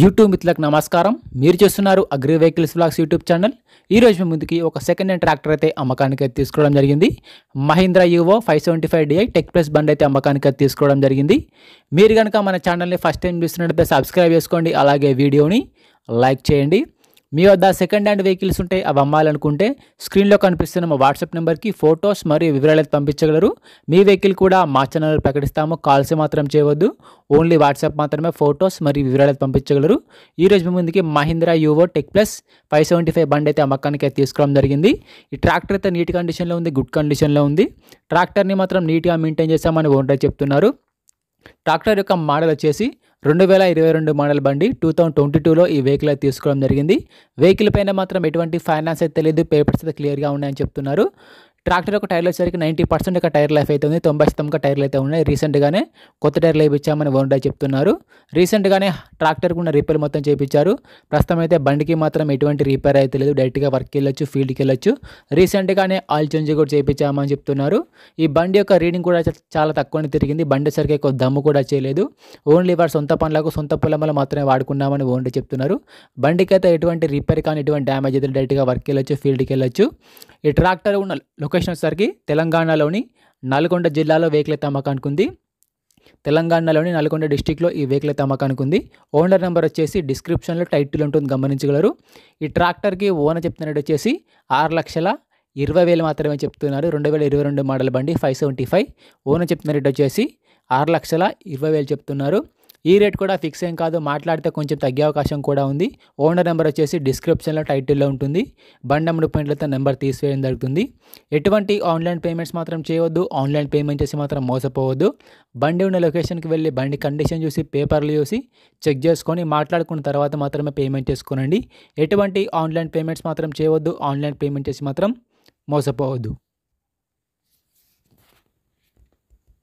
YouTube మిత్రులకు నమస్కారం మీరు చేస్తున్నారు agri vehicles blogs YouTube channel ఈరోజు మీ ముందుకి ఒక సెకండ్ హ్యాండ్ ట్రాక్టర్ అయితే అమ్మకానికి అయితే తీసుకోవడం జరిగింది Mahindra Yuvo five seventy five DI tech plus బండ్ అయితే అమ్మకానికి అయితే తీసుకోవడం జరిగింది మీరు కనుక మన ఛానల్ని ఫస్ట్ టైం చూస్తున్నట్లయితే సబ్స్క్రైబ్ చేసుకోండి అలాగే వీడియోని లైక్ చేయండి మీ వద్ద సెకండ్ హ్యాండ్ వెహికల్స్ ఉంటే అవి అమ్మాలనుకుంటే స్క్రీన్లో కనిపిస్తున్న మా వాట్సాప్ నెంబర్కి ఫొటోస్ మరియు వివరాలు పంపించగలరు మీ వెహికల్ కూడా మా ఛానల్ ప్రకటిస్తాము కాల్స్ మాత్రం చేయవద్దు ఓన్లీ వాట్సాప్ మాత్రమే ఫొటోస్ మరియు వివరాలు పంపించగలరు ఈరోజు మీ ముందుకి Mahindra Yuvo tech plus five seventy five బండ్ అయితే అమ్మకానికి తీసుకోవడం జరిగింది ఈ ట్రాక్టర్ అయితే నీట్ కండిషన్లో ఉంది గుడ్ కండిషన్లో ఉంది ట్రాక్టర్ని మాత్రం నీట్గా మెయింటైన్ చేస్తామని ఓనర్ చెప్తున్నారు ట్రాక్టర్ యొక్క మోడల్ వచ్చేసి రెండు వేల ఇరవై రెండు మోడల్ బండి టూ థౌసండ్ ట్వంటీ టూలో ఈ వెహికల్ అయితే తీసుకోవడం జరిగింది వెహికల్ పైన మాత్రం ఎటువంటి ఫైనాన్స్ అయితే తెలియదు పేపర్స్ అయితే క్లియర్గా ఉన్నాయని చెప్తున్నారు ట్రాక్టర్ యొక్క టైర్లు వచ్చేసరికి నైంటీ పర్సెంట్ యొక్క టైర్ లైఫ్ అయితే ఉంది తొంభై శాతం టైర్లు అయితే ఉన్నాయి రీసెంట్గానే కొత్త టైర్లు వేయించామని వరుణ్ చెప్తున్నారు రీసెంట్గానే ట్రాక్టర్కి ఉన్న రిపేర్ మొత్తం చేయించారు ప్రస్తుతం అయితే బండికి మాత్రం ఎటువంటి రిపేర్ అయితే లేదు డైరెక్ట్గా వర్క్కి వెళ్ళొచ్చు ఫీల్డ్కి వెళ్ళొచ్చు రీసెంట్గానే ఆయిల్ చేంజ్ కూడా చేయించామని చెప్తున్నారు ఈ బండి యొక్క రీడింగ్ కూడా చాలా తక్కువనే తిరిగింది బండి సరికి ఎక్కువ దమ్ము కూడా చేయలేదు ఓన్లీ వారి సొంత పనులకు సొంత పొలంలో మాత్రమే వాడుకున్నామని ఓన్లీ చెప్తున్నారు బండికి అయితే ఎటువంటి రిపేర్ కానీ ఎటువంటి డ్యామేజ్ అయితే డైరెక్ట్గా వర్క్కి వెళ్ళొచ్చు ఫీల్డ్కి వెళ్ళొచ్చు ఈ ట్రాక్టర్ ఉన్న లొకేషన్ వచ్చేసరికి తెలంగాణలోని నల్గొండ జిల్లాలో వేకిలే తమ్మకానికి ఉంది తెలంగాణలోని నల్గొండ డిస్టిక్లో ఈ వెహికల్ అయితే అమ్మకానికి ఉంది ఓనర్ నెంబర్ వచ్చేసి డిస్క్రిప్షన్లో టైటిల్ ఉంటుంది గమనించగలరు ఈ ట్రాక్టర్కి ఓనర్ చెప్తున్నట్టు వచ్చేసి ఆరు లక్షల ఇరవై వేలు మాత్రమే చెప్తున్నారు రెండు వేల ఇరవై రెండు మోడల్ బండి ఫైవ్ సెవెంటీ ఫైవ్ ఓనర్ చెప్తున్న రేట్ వచ్చేసి ఆరు లక్షల ఇరవై వేలు చెప్తున్నారు ఈ రేట్ కూడా ఫిక్స్ ఏం కాదు మాట్లాడితే కొంచెం తగ్గే అవకాశం కూడా ఉంది ఓనర్ నెంబర్ వచ్చేసి డిస్క్రిప్షన్లో టైటిల్లో ఉంటుంది బండమ్ముడు పాయింట్లతో నెంబర్ తీసివేయడం జరుగుతుంది ఎటువంటి ఆన్లైన్ పేమెంట్స్ మాత్రం చేయవద్దు ఆన్లైన్ పేమెంట్ చేసి మాత్రం మోసపోవద్దు బండి ఉన్న లొకేషన్కి వెళ్ళి బండి కండిషన్ చూసి పేపర్లు చూసి చెక్ చేసుకొని మాట్లాడుకున్న తర్వాత మాత్రమే పేమెంట్ చేసుకోనండి ఎటువంటి ఆన్లైన్ పేమెంట్స్ మాత్రం చేయవద్దు ఆన్లైన్ పేమెంట్ చేసి మాత్రం మోసపోవద్దు